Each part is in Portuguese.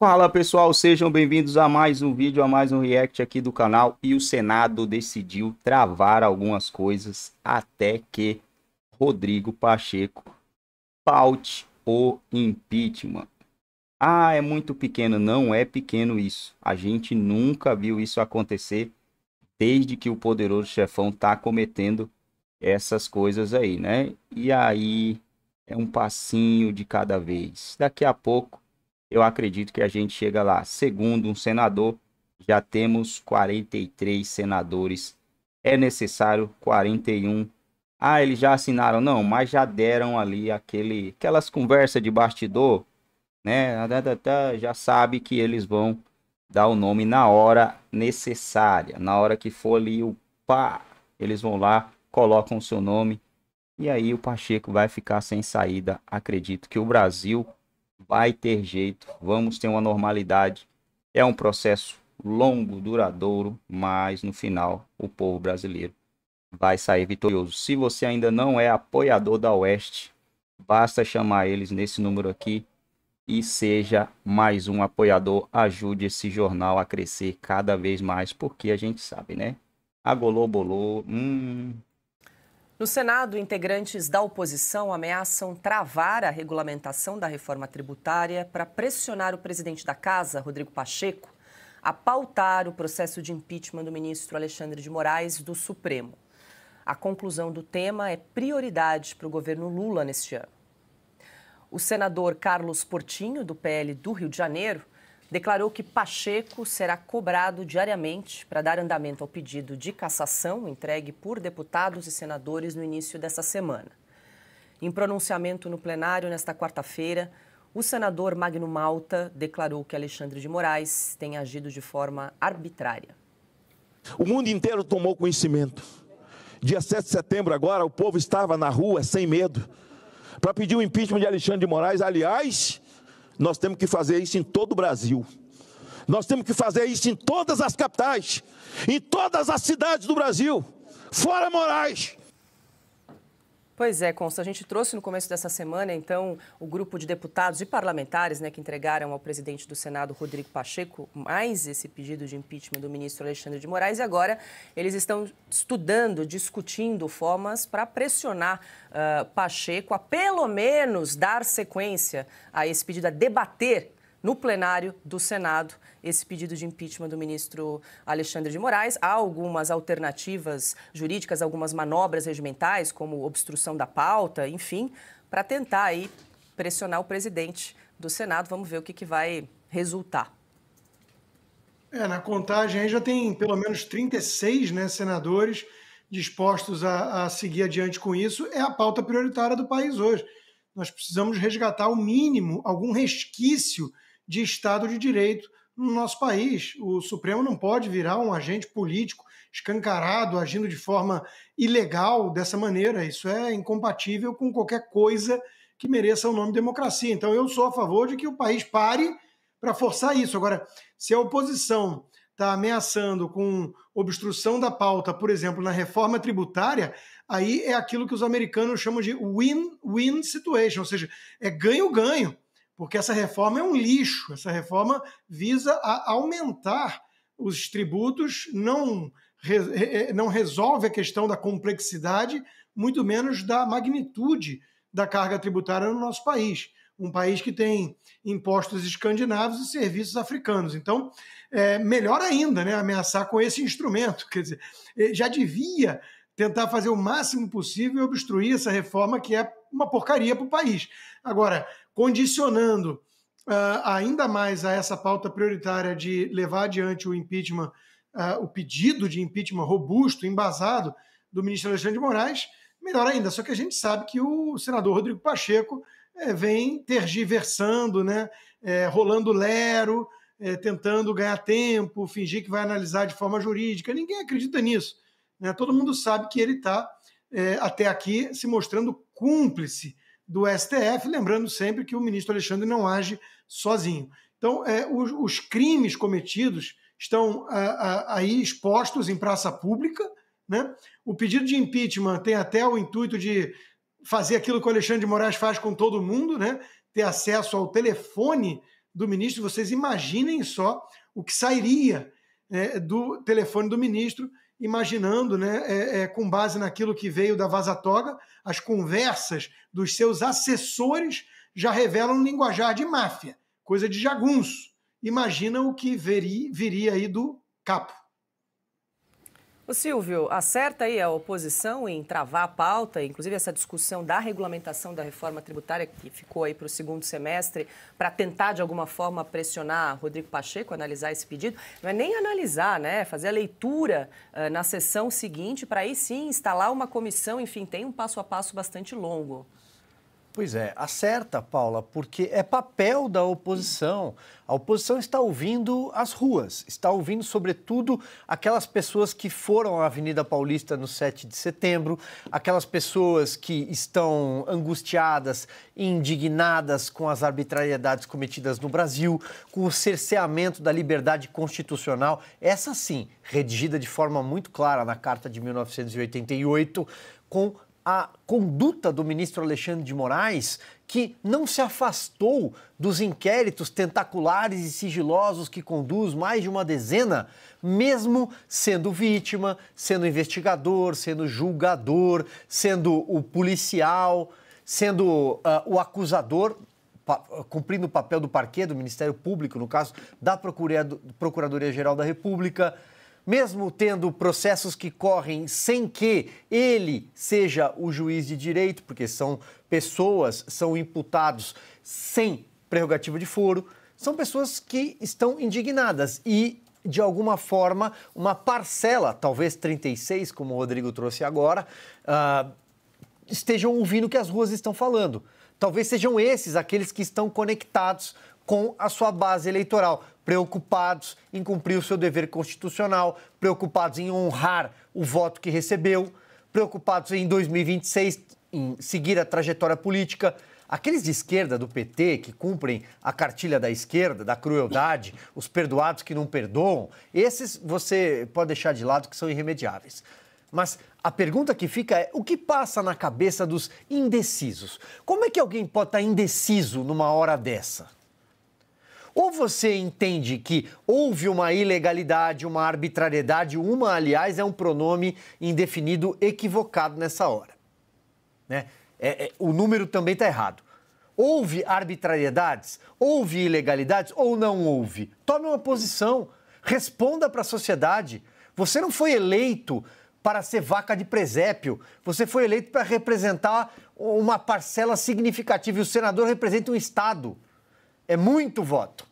Fala pessoal, sejam bem-vindos a mais um vídeo, a mais um react aqui do canal. E o Senado decidiu travar algumas coisas até que Rodrigo Pacheco paute o impeachment. Ah, é muito pequeno. Não é pequeno isso. A gente nunca viu isso acontecer desde que o poderoso chefão tá cometendo essas coisas aí, né? E aí é um passinho de cada vez. Daqui a pouco eu acredito que a gente chega lá. Segundo um senador, já temos 43 senadores. É necessário 41. Ah, eles já assinaram? Não, mas já deram ali aquele, aquelas conversas de bastidor, né? Já sabe que eles vão dar o nome na hora necessária, na hora que for ali o pá, eles vão lá, colocam o seu nome e aí o Pacheco vai ficar sem saída. Acredito que o Brasil vai ter jeito, vamos ter uma normalidade. É um processo longo, duradouro, mas no final o povo brasileiro vai sair vitorioso. Se você ainda não é apoiador da Oeste, basta chamar eles nesse número aqui e seja mais um apoiador. Ajude esse jornal a crescer cada vez mais, porque a gente sabe, né? Agolou, bolou, hum, no Senado, integrantes da oposição ameaçam travar a regulamentação da reforma tributária para pressionar o presidente da Casa, Rodrigo Pacheco, a pautar o processo de impeachment do ministro Alexandre de Moraes do Supremo. A conclusão do tema é prioridade para o governo Lula neste ano. O senador Carlos Portinho, do PL do Rio de Janeiro, declarou que Pacheco será cobrado diariamente para dar andamento ao pedido de cassação entregue por deputados e senadores no início dessa semana. Em pronunciamento no plenário nesta quarta-feira, o senador Magno Malta declarou que Alexandre de Moraes tem agido de forma arbitrária. O mundo inteiro tomou conhecimento. Dia 7 de setembro, agora, o povo estava na rua, sem medo, para pedir o impeachment de Alexandre de Moraes. Aliás, nós temos que fazer isso em todo o Brasil. Nós temos que fazer isso em todas as capitais, em todas as cidades do Brasil, fora Moraes. Pois é, Consta, a gente trouxe no começo dessa semana, então, o grupo de deputados e parlamentares né, que entregaram ao presidente do Senado, Rodrigo Pacheco, mais esse pedido de impeachment do ministro Alexandre de Moraes. E agora eles estão estudando, discutindo formas para pressionar uh, Pacheco a, pelo menos, dar sequência a esse pedido, a debater no plenário do Senado esse pedido de impeachment do ministro Alexandre de Moraes. Há algumas alternativas jurídicas, algumas manobras regimentais, como obstrução da pauta, enfim, para tentar aí pressionar o presidente do Senado. Vamos ver o que, que vai resultar. É, na contagem aí já tem pelo menos 36 né, senadores dispostos a, a seguir adiante com isso. É a pauta prioritária do país hoje. Nós precisamos resgatar o mínimo, algum resquício de Estado de Direito no nosso país. O Supremo não pode virar um agente político escancarado, agindo de forma ilegal dessa maneira. Isso é incompatível com qualquer coisa que mereça o nome democracia. Então eu sou a favor de que o país pare para forçar isso. Agora, se a oposição está ameaçando com obstrução da pauta, por exemplo, na reforma tributária, aí é aquilo que os americanos chamam de win-win situation, ou seja, é ganho-ganho porque essa reforma é um lixo. Essa reforma visa a aumentar os tributos, não, re, eh, não resolve a questão da complexidade, muito menos da magnitude da carga tributária no nosso país. Um país que tem impostos escandinavos e serviços africanos. Então, é melhor ainda né, ameaçar com esse instrumento. Quer dizer, eh, já devia tentar fazer o máximo possível e obstruir essa reforma que é uma porcaria para o país. Agora, condicionando uh, ainda mais a essa pauta prioritária de levar adiante o impeachment, uh, o pedido de impeachment robusto, embasado do ministro Alexandre de Moraes, melhor ainda. Só que a gente sabe que o senador Rodrigo Pacheco eh, vem tergiversando, né, eh, rolando lero, eh, tentando ganhar tempo, fingir que vai analisar de forma jurídica. Ninguém acredita nisso. Né? Todo mundo sabe que ele está, é, até aqui, se mostrando cúmplice do STF, lembrando sempre que o ministro Alexandre não age sozinho. Então, é, os, os, crimes cometidos estão a, a, aí expostos em praça pública. Né? O pedido de impeachment tem até o intuito de fazer aquilo que o Alexandre de Moraes faz com todo mundo, né? ter acesso ao telefone do ministro. Vocês imaginem só o que sairia é, do telefone do ministro imaginando, né, é, é, com base naquilo que veio da Vaza Toga, as conversas dos seus assessores já revelam um linguajar de máfia, coisa de jagunço. Imagina o que veri, viria aí do capo. O Silvio, acerta aí a oposição em travar a pauta, inclusive essa discussão da regulamentação da reforma tributária que ficou aí para o segundo semestre, para tentar de alguma forma pressionar Rodrigo Pacheco a analisar esse pedido. Não é nem analisar, né? Fazer a leitura uh, na sessão seguinte para aí sim instalar uma comissão, enfim, tem um passo a passo bastante longo. Pois é, acerta, Paula, porque é papel da oposição. A oposição está ouvindo as ruas, está ouvindo, sobretudo, aquelas pessoas que foram à Avenida Paulista no 7 de setembro, aquelas pessoas que estão angustiadas, indignadas com as arbitrariedades cometidas no Brasil, com o cerceamento da liberdade constitucional, essa sim, redigida de forma muito clara na Carta de 1988, com a conduta do ministro Alexandre de Moraes, que não se afastou dos inquéritos tentaculares e sigilosos que conduz mais de uma dezena, mesmo sendo vítima, sendo investigador, sendo julgador, sendo o policial, sendo uh, o acusador, cumprindo o papel do parquê do Ministério Público, no caso da Procuradoria-Geral da República mesmo tendo processos que correm sem que ele seja o juiz de direito, porque são pessoas, são imputados sem prerrogativa de foro, são pessoas que estão indignadas e de alguma forma, uma parcela, talvez 36, como o Rodrigo trouxe agora, uh, estejam ouvindo o que as ruas estão falando. Talvez sejam esses aqueles que estão conectados com a sua base eleitoral, preocupados em cumprir o seu dever constitucional, preocupados em honrar o voto que recebeu, preocupados em 2026 em seguir a trajetória política. Aqueles de esquerda do PT que cumprem a cartilha da esquerda, da crueldade, os perdoados que não perdoam, esses você pode deixar de lado que são irremediáveis. Mas a pergunta que fica é: o que passa na cabeça dos indecisos? Como é que alguém pode estar indeciso numa hora dessa? Ou você entende que houve uma ilegalidade, uma arbitrariedade, uma, aliás, é um pronome indefinido equivocado nessa hora. Né? É, é, o número também está errado. Houve arbitrariedades? Houve ilegalidades ou não houve? Tome uma posição, responda para a sociedade. Você não foi eleito para ser vaca de presépio, você foi eleito para representar uma parcela significativa e o senador representa um Estado. É muito voto.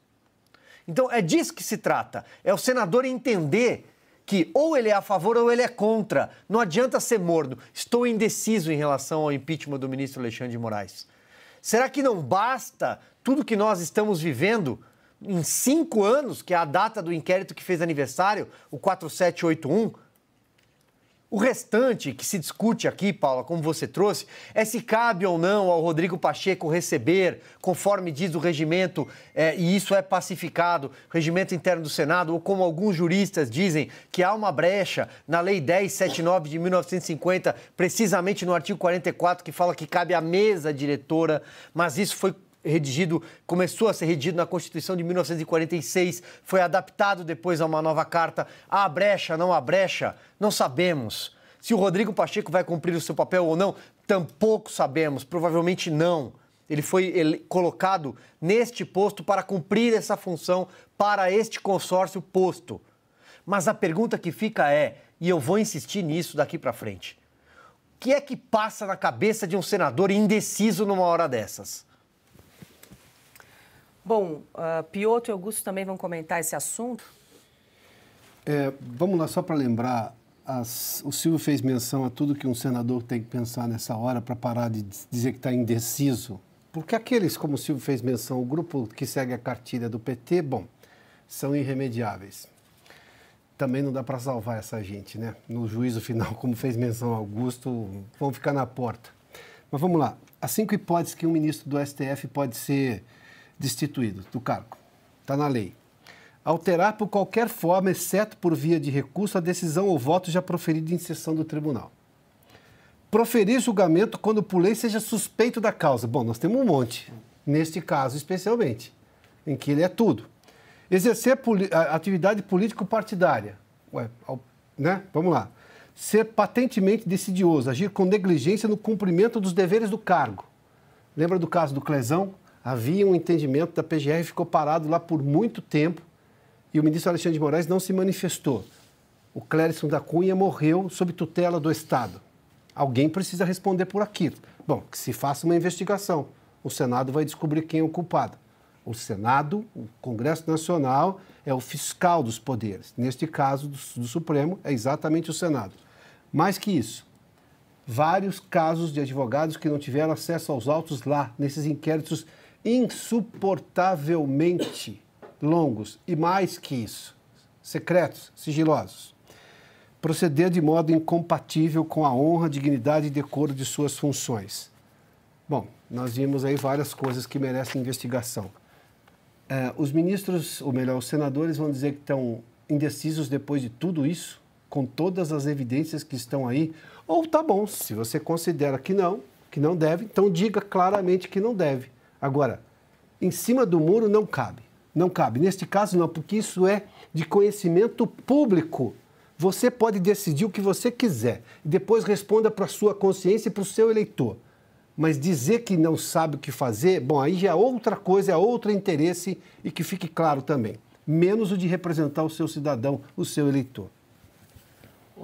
Então é disso que se trata. É o senador entender que ou ele é a favor ou ele é contra. Não adianta ser morno. Estou indeciso em relação ao impeachment do ministro Alexandre de Moraes. Será que não basta tudo que nós estamos vivendo em cinco anos, que é a data do inquérito que fez aniversário, o 4781? O restante que se discute aqui, Paula, como você trouxe, é se cabe ou não ao Rodrigo Pacheco receber, conforme diz o regimento, é, e isso é pacificado, regimento interno do Senado, ou como alguns juristas dizem, que há uma brecha na Lei 1079 de 1950, precisamente no artigo 44, que fala que cabe à mesa diretora, mas isso foi redigido, começou a ser redigido na Constituição de 1946, foi adaptado depois a uma nova carta. Há brecha, não há brecha? Não sabemos. Se o Rodrigo Pacheco vai cumprir o seu papel ou não, tampouco sabemos, provavelmente não. Ele foi ele, colocado neste posto para cumprir essa função para este consórcio posto. Mas a pergunta que fica é, e eu vou insistir nisso daqui para frente: o que é que passa na cabeça de um senador indeciso numa hora dessas? Bom, uh, ah, Pioto e Augusto também vão comentar esse assunto. É, vamos lá, só para lembrar, as, o Silvio fez menção a tudo que um senador tem que pensar nessa hora para parar de dizer que está indeciso. Porque aqueles, como o Silvio fez menção, o grupo que segue a cartilha do PT, bom, são irremediáveis. Também não dá para salvar essa gente, né? No juízo final, como fez menção Augusto, vão ficar na porta. Mas vamos lá. As cinco hipóteses que um ministro do STF pode ser destituído do cargo. Está na lei. Alterar por qualquer forma, exceto por via de recurso, a decisão ou voto já proferido em sessão do tribunal. Proferir julgamento quando o pulei seja suspeito da causa. Bom, nós temos um monte, neste caso especialmente, em que ele é tudo. Exercer atividade político-partidária. Ué, né? Vamos lá. Ser patentemente decidioso, agir com negligência no cumprimento dos deveres do cargo. Lembra do caso do Clezão? havia um entendimento da PGR, ficou parado lá por muito tempo e o ministro Alexandre de Moraes não se manifestou. O Clérison da Cunha morreu sob tutela do Estado. Alguém precisa responder por aquilo. Bom, que se faça uma investigação. O Senado vai descobrir quem é o culpado. O Senado, o Congresso Nacional, é o fiscal dos poderes. Neste caso do, do Supremo, é exatamente o Senado. Mais que isso, vários casos de advogados que não tiveram acesso aos autos lá, nesses inquéritos insuportavelmente longos e mais que isso, secretos, sigilosos. Proceder de modo incompatível com a honra, dignidade e decoro de suas funções. Bom, nós vimos aí várias coisas que merecem investigação. É, os ministros, ou melhor, os senadores vão dizer que estão indecisos depois de tudo isso, com todas as evidências que estão aí? Ou tá bom, se você considera que não, que não deve, então diga claramente que não deve. Agora, em cima do muro não cabe. Não cabe. Neste caso, não, porque isso é de conhecimento público. Você pode decidir o que você quiser. Depois responda para a sua consciência e para o seu eleitor. Mas dizer que não sabe o que fazer, bom, aí já é outra coisa, é outro interesse e que fique claro também. Menos o de representar o seu cidadão, o seu eleitor.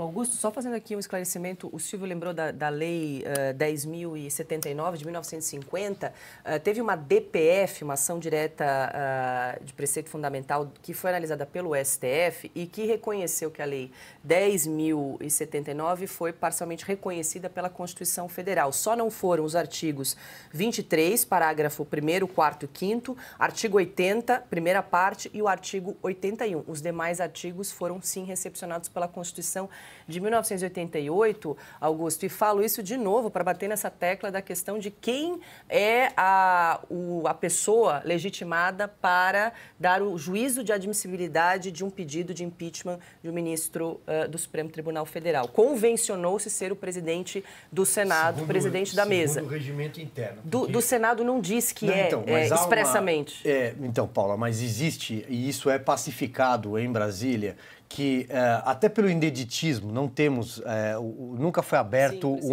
Augusto, só fazendo aqui um esclarecimento, o Silvio lembrou da, da Lei uh, eh, 10.079 de 1950. Uh, eh, teve uma DPF, uma ação direta uh, de preceito fundamental, que foi analisada pelo STF e que reconheceu que a Lei 10.079 foi parcialmente reconhecida pela Constituição Federal. Só não foram os artigos 23, parágrafo 1, 4 e 5, artigo 80, primeira parte, e o artigo 81. Os demais artigos foram sim recepcionados pela Constituição Federal de 1988, Augusto, e falo isso de novo para bater nessa tecla da questão de quem é a, o, a pessoa legitimada para dar o juízo de admissibilidade de um pedido de impeachment de um ministro uh, do Supremo Tribunal Federal. Convencionou-se ser o presidente do Senado, segundo, presidente da mesa. Do regimento interno. Do, do, Senado não diz que não, é, então, é expressamente. Uma, é, então, Paula, mas existe, e isso é pacificado em Brasília, que uh, até pelo ineditismo não temos uh, nunca foi aberto Sim,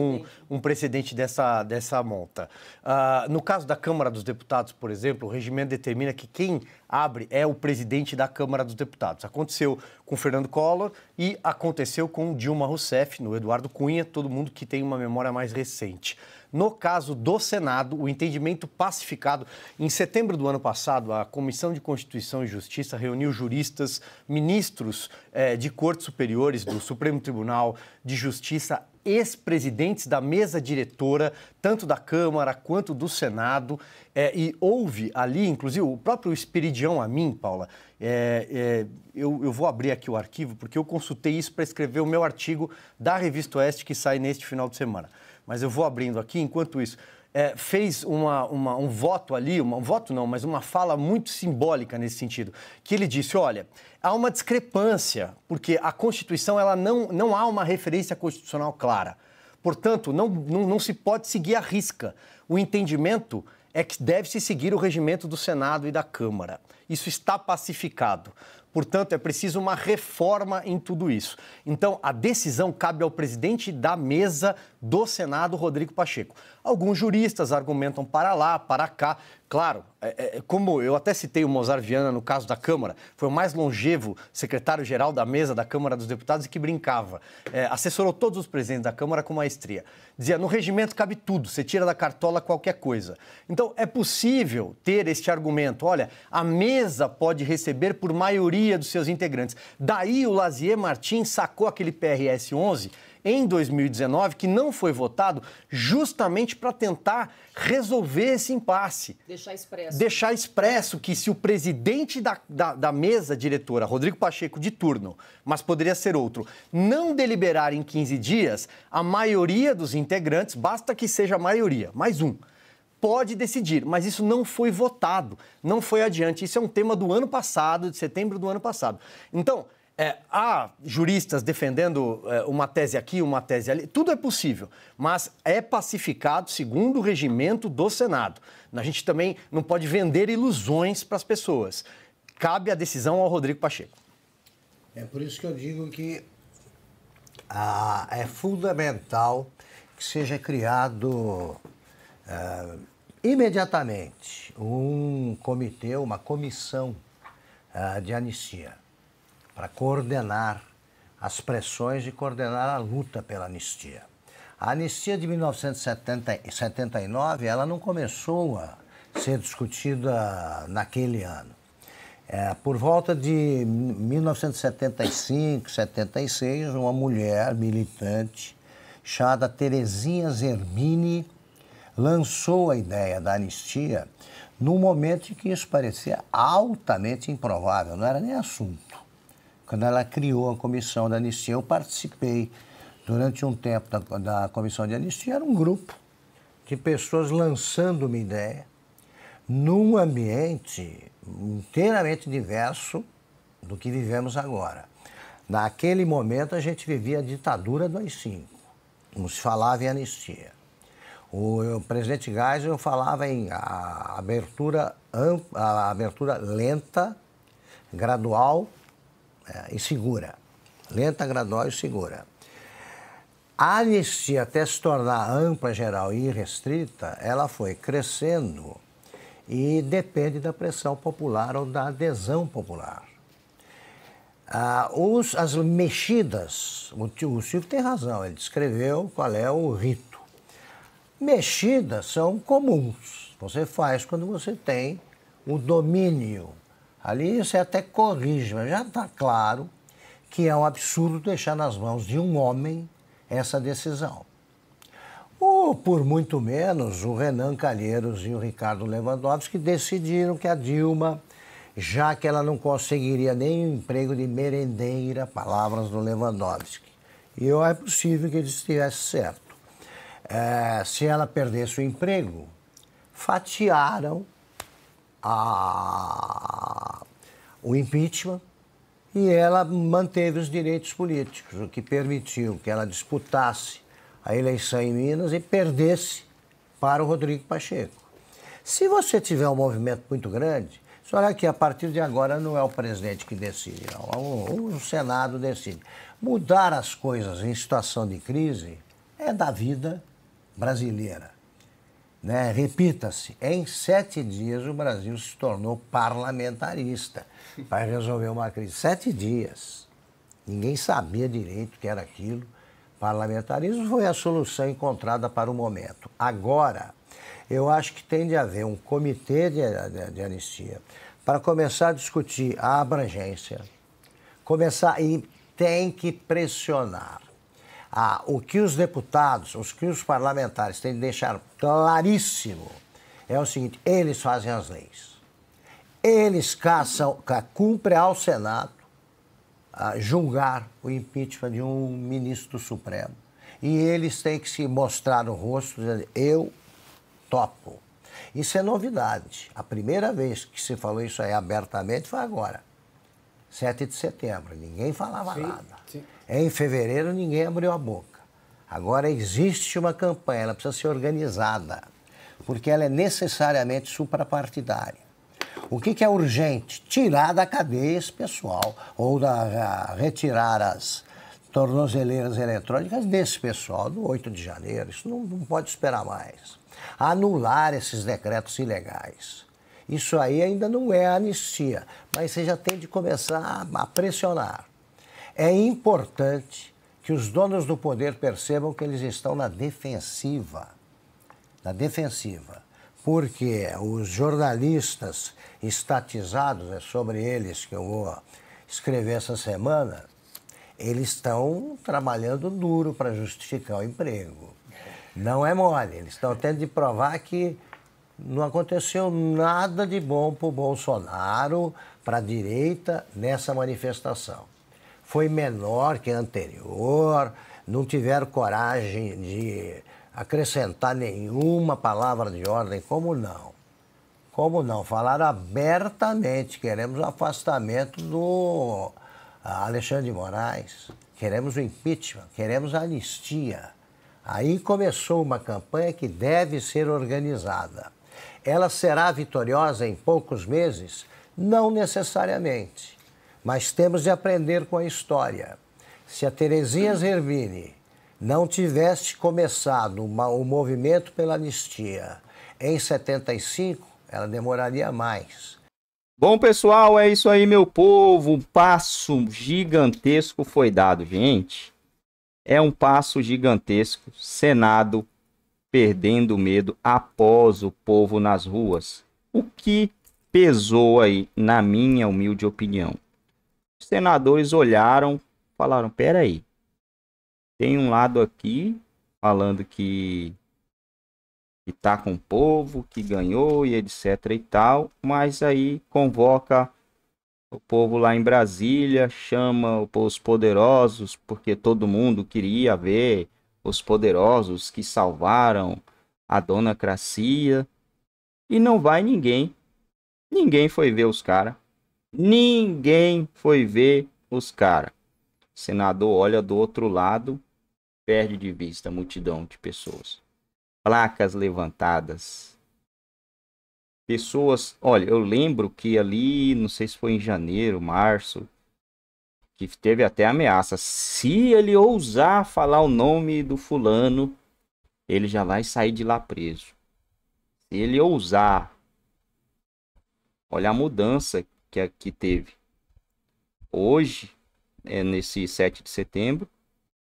um, um, precedente dessa, dessa monta. Uh, no caso da Câmara dos Deputados, por exemplo, o regimento determina que quem abre é o presidente da Câmara dos Deputados. Aconteceu com Fernando Collor e aconteceu com Dilma Rousseff, no Eduardo Cunha, todo mundo que tem uma memória mais recente. No caso do Senado, o entendimento pacificado. Em setembro do ano passado, a Comissão de Constituição e Justiça reuniu juristas, ministros eh, de cortes superiores do Supremo Tribunal de Justiça ex-presidentes da mesa diretora, tanto da Câmara quanto do Senado, eh, e houve ali, inclusive, o próprio Espiridião a mim, Paula, é, é, eu, eu, vou abrir aqui o arquivo, porque eu consultei isso para escrever o meu artigo da Revista Oeste, que sai neste final de semana mas eu vou abrindo aqui enquanto isso. É, fez uma, uma, um voto ali, uma, um voto não, mas uma fala muito simbólica nesse sentido, que ele disse, olha, há uma discrepância, porque a Constituição, ela não, não há uma referência constitucional clara. Portanto, não, não, não se pode seguir a risca. O entendimento é que deve-se seguir o regimento do Senado e da Câmara. Isso está pacificado. Portanto, é preciso uma reforma em tudo isso. Então, a decisão cabe ao presidente da mesa do Senado, Rodrigo Pacheco. Alguns juristas argumentam para lá, para cá. Claro, é, é, é como eu até citei o Mozart Viana no caso da Câmara, foi o mais longevo secretário-geral da mesa da Câmara dos Deputados e que brincava. É, assessorou todos os presidentes da Câmara com maestria. Dizia: no regimento cabe tudo, você tira da cartola qualquer coisa. Então, é possível ter este argumento: olha, a mesa pode receber por maioria dos seus integrantes. Daí o Lazier Martins sacou aquele PRS 11 em 2019, que não foi votado justamente para tentar resolver esse impasse. Deixar expresso. Deixar expresso que se o presidente da, da, da mesa diretora, Rodrigo Pacheco de turno, mas poderia ser outro, não deliberar em 15 dias, a maioria dos integrantes, basta que seja a maioria, mais um pode decidir, mas isso não foi votado, não foi adiante. Isso é um tema do ano passado, de setembro do ano passado. Então, é, há juristas defendendo é, uma tese aqui, uma tese ali, tudo é possível, mas é pacificado segundo o regimento do Senado. A gente também não pode vender ilusões para as pessoas. Cabe a decisão ao Rodrigo Pacheco. É por isso que eu digo que ah, é fundamental que seja criado ah, imediatamente um comitê, uma comissão ah, de anistia para coordenar as pressões e coordenar a luta pela anistia. A anistia de 1979 ela não começou a ser discutida naquele ano. É, por volta de 1975, 76, uma mulher militante chamada Terezinha Zermini lançou a ideia da anistia num momento em que isso parecia altamente improvável, não era nem assunto quando ela criou a comissão da anistia, eu participei durante um tempo da, da comissão de anistia, era um grupo de pessoas lançando uma ideia num ambiente inteiramente diverso do que vivemos agora. Naquele momento, a gente vivia a ditadura do AI-5. Não se falava em anistia. O, o presidente Geisel falava em a abertura, ampla, a abertura lenta, gradual é, e segura. Lenta, gradual e segura. A anistia, até se tornar ampla, geral e irrestrita, ela foi crescendo e depende da pressão popular ou da adesão popular. Ah, os, as mexidas, o, o Silvio tem razão, ele descreveu qual é o rito. Mexidas são comuns, você faz quando você tem o domínio Ali você até corrige, mas já está claro que é um absurdo deixar nas mãos de um homem essa decisão. Ou, por muito menos, o Renan Calheiros e o Ricardo Lewandowski decidiram que a Dilma, já que ela não conseguiria nem o emprego de merendeira, palavras do Lewandowski. E é possível que ele estivesse certo. É, se ela perdesse o emprego, fatiaram a, o impeachment e ela manteve os direitos políticos, o que permitiu que ela disputasse a eleição em Minas e perdesse para o Rodrigo Pacheco. Se você tiver um movimento muito grande, olha que a partir de agora não é o presidente que decide, não, é o, o Senado decide. Mudar as coisas em situação de crise é da vida brasileira. Né? Repita-se, em sete dias o Brasil se tornou parlamentarista para resolver uma crise. Sete dias. Ninguém sabia direito o que era aquilo. Parlamentarismo foi a solução encontrada para o momento. Agora, eu acho que tem de haver um comitê de, de, de anistia para começar a discutir a abrangência, começar e tem que pressionar ah, o que os deputados, os que os parlamentares têm de deixar claríssimo é o seguinte: eles fazem as leis. Eles caçam, cumpre ao Senado ah, julgar o impeachment de um ministro Supremo. E eles têm que se mostrar no rosto dizendo: eu topo. Isso é novidade. A primeira vez que se falou isso aí abertamente foi agora, 7 de setembro. Ninguém falava sim, nada. Sim. Em fevereiro ninguém abriu a boca. Agora existe uma campanha, ela precisa ser organizada, porque ela é necessariamente suprapartidária. O que, que, é urgente? Tirar da cadeia esse pessoal, ou da, retirar as tornozeleiras eletrônicas desse pessoal, do 8 de janeiro. Isso não, não pode esperar mais. Anular esses decretos ilegais. Isso aí ainda não é anistia, mas você já tem de começar a pressionar. É importante que os donos do poder percebam que eles estão na defensiva. Na defensiva. Porque os jornalistas estatizados, é sobre eles que eu vou escrever essa semana, eles estão trabalhando duro para justificar o emprego. Não é mole, eles estão tendo de provar que não aconteceu nada de bom para o Bolsonaro, para a direita, nessa manifestação foi menor que a anterior, não tiveram coragem de acrescentar nenhuma palavra de ordem. Como não? Como não? Falaram abertamente: queremos o afastamento do ah, Alexandre de Moraes, queremos o impeachment, queremos a anistia. Aí começou uma campanha que deve ser organizada. Ela será vitoriosa em poucos meses? Não necessariamente. Mas temos de aprender com a história. Se a Terezinha Zervini não tivesse começado o movimento pela anistia em 75, ela demoraria mais. Bom, pessoal, é isso aí, meu povo. Um passo gigantesco foi dado, gente. É um passo gigantesco. Senado perdendo medo após o povo nas ruas. O que pesou aí, na minha humilde opinião? Os senadores olharam, falaram: peraí, tem um lado aqui falando que que tá com o povo, que ganhou e etc e tal, mas aí convoca o povo lá em Brasília, chama os poderosos, porque todo mundo queria ver os poderosos que salvaram a dona Cracia, e não vai ninguém. Ninguém foi ver os caras. Ninguém foi ver os caras. Senador olha do outro lado, perde de vista a multidão de pessoas. Placas levantadas. Pessoas, olha, eu lembro que ali, não sei se foi em janeiro, março, que teve até ameaça. Se ele ousar falar o nome do fulano, ele já vai sair de lá preso. Se ele ousar, olha a mudança que aqui teve hoje, é, nesse 7 de setembro,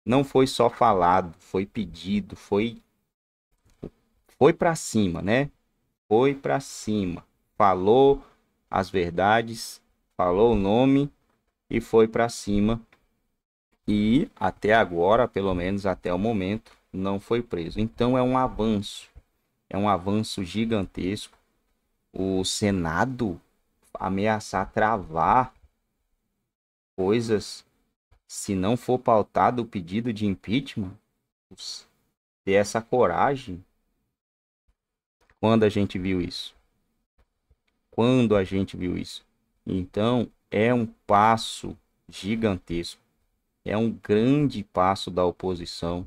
não foi só falado, foi pedido, foi foi para cima, né? Foi para cima, falou as verdades, falou o nome e foi para cima. E até agora, pelo menos até o momento, não foi preso. Então é um avanço, é um avanço gigantesco. O Senado ameaçar travar coisas se não for pautado o pedido de impeachment, ter essa coragem. Quando a gente viu isso? Quando a gente viu isso? Então, é um passo gigantesco. É um grande passo da oposição.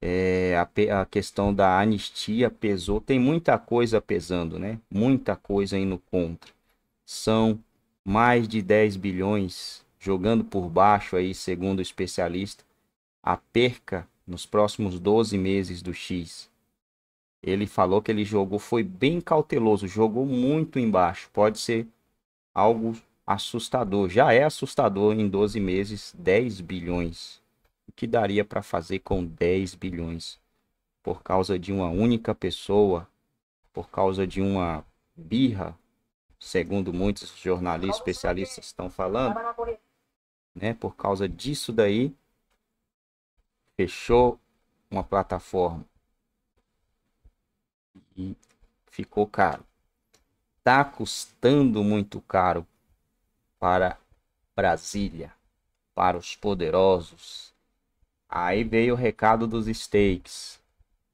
É, a, a questão da anistia pesou. Tem muita coisa pesando, né? Muita coisa indo contra são mais de 10 bilhões, jogando por baixo aí, segundo o especialista, a perca nos próximos 12 meses do X. Ele falou que ele jogou, foi bem cauteloso, jogou muito embaixo. Pode ser algo assustador. Já é assustador em 12 meses, 10 bilhões. O que daria para fazer com 10 bilhões? Por causa de uma única pessoa, por causa de uma birra, segundo muitos jornalistas especialistas estão falando, né? Por causa disso daí, fechou uma plataforma e ficou caro. Tá custando muito caro para Brasília, para os poderosos. Aí veio o recado dos steaks.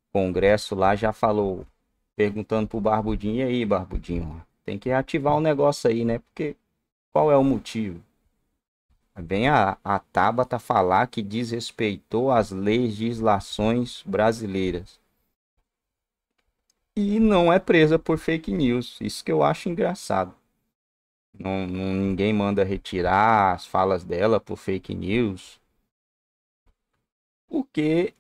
O Congresso lá já falou, perguntando pro Barbudinho, e aí, Barbudinho, tem que ativar o um negócio aí, né? Porque qual é o motivo? Vem a, a Tabata falar que desrespeitou as legislações brasileiras. E não é presa por fake news. Isso que eu acho engraçado. Não, não, ninguém manda retirar as falas dela por fake news. Porque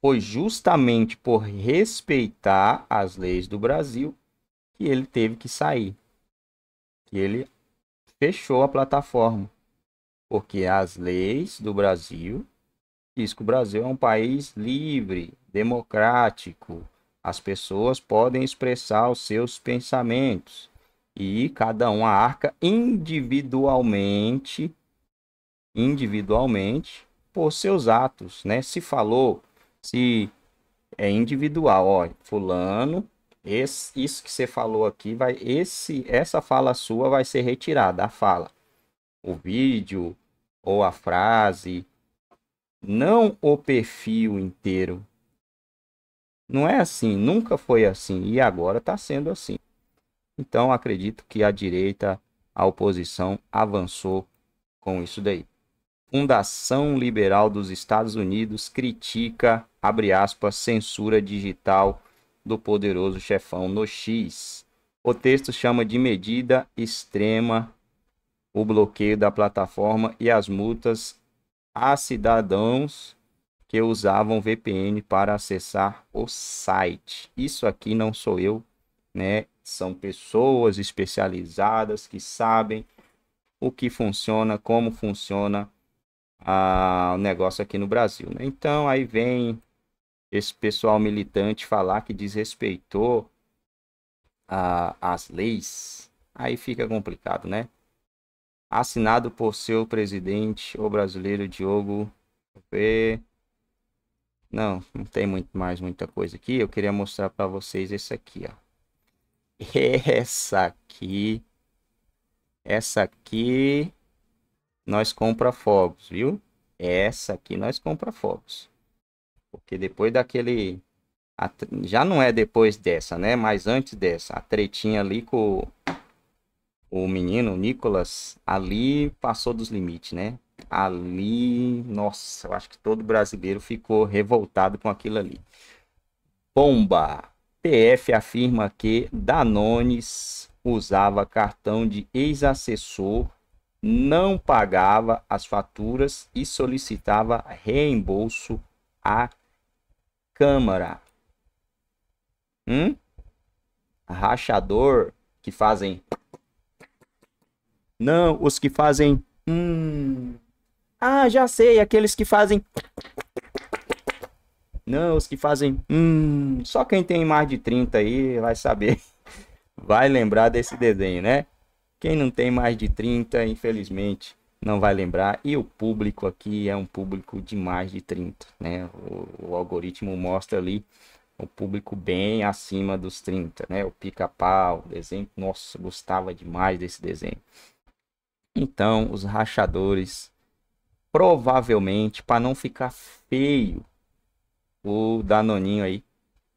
foi justamente por respeitar as leis do Brasil que ele teve que sair. Que ele fechou a plataforma. Porque as leis do Brasil diz que o Brasil é um país livre, democrático. As pessoas podem expressar os seus pensamentos e cada um arca individualmente individualmente por seus atos, né? Se falou, se é individual, ó, fulano esse, isso que você falou aqui vai esse essa fala sua vai ser retirada a fala o vídeo ou a frase não o perfil inteiro não é assim nunca foi assim e agora está sendo assim então acredito que a direita a oposição avançou com isso daí Fundação Liberal dos Estados Unidos critica abre aspas censura digital do poderoso chefão no X. O texto chama de medida extrema o bloqueio da plataforma e as multas a cidadãos que usavam VPN para acessar o site. Isso aqui não sou eu, né? São pessoas especializadas que sabem o que funciona, como funciona ah, o negócio aqui no Brasil. Né? Então aí vem esse pessoal militante falar que desrespeitou as leis, aí fica complicado, né? Assinado por seu presidente, o brasileiro Diogo. Não, não tem muito mais muita coisa aqui. Eu queria mostrar para vocês esse aqui, ó. Essa aqui. Essa aqui nós compra fogos, viu? Essa aqui nós compra fogos. Porque depois daquele. A, já não é depois dessa, né? Mas antes dessa, a tretinha ali com o menino, o Nicolas, ali passou dos limites, né? Ali, nossa, eu acho que todo brasileiro ficou revoltado com aquilo ali. Bomba! PF afirma que Danones usava cartão de ex-assessor, não pagava as faturas e solicitava reembolso a Câmara. Hum? Rachador que fazem. Não, os que fazem. Hum. Ah, já sei, aqueles que fazem. Não, os que fazem. Hum. Só quem tem mais de 30 aí vai saber. Vai lembrar desse desenho, né? Quem não tem mais de 30, infelizmente, não vai lembrar. E o público aqui é um público de mais de 30, né? O, o algoritmo mostra ali o público bem acima dos 30, né? O pica-pau, desenho, nossa, gostava demais desse desenho. Então, os rachadores, provavelmente, para não ficar feio, o Danoninho aí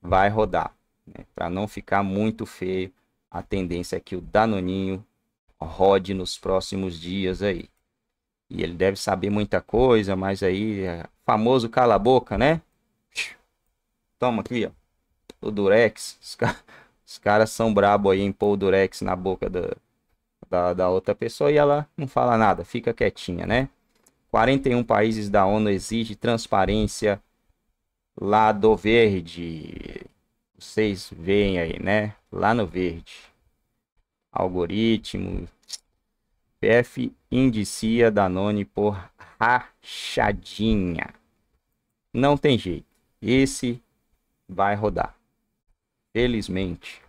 vai rodar. Né? Para não ficar muito feio, a tendência é que o Danoninho rode nos próximos dias aí. E ele deve saber muita coisa, mas aí, é, famoso cala a boca, né? Toma aqui, ó. O Durex. Os, car os caras são brabo aí em pôr o Durex na boca da, da, da outra pessoa e ela não fala nada, fica quietinha, né? 41 países da ONU exigem transparência lá do verde. Vocês veem aí, né? Lá no verde. Algoritmo, PF indicia Danone por rachadinha. Não tem jeito. Esse vai rodar. Felizmente.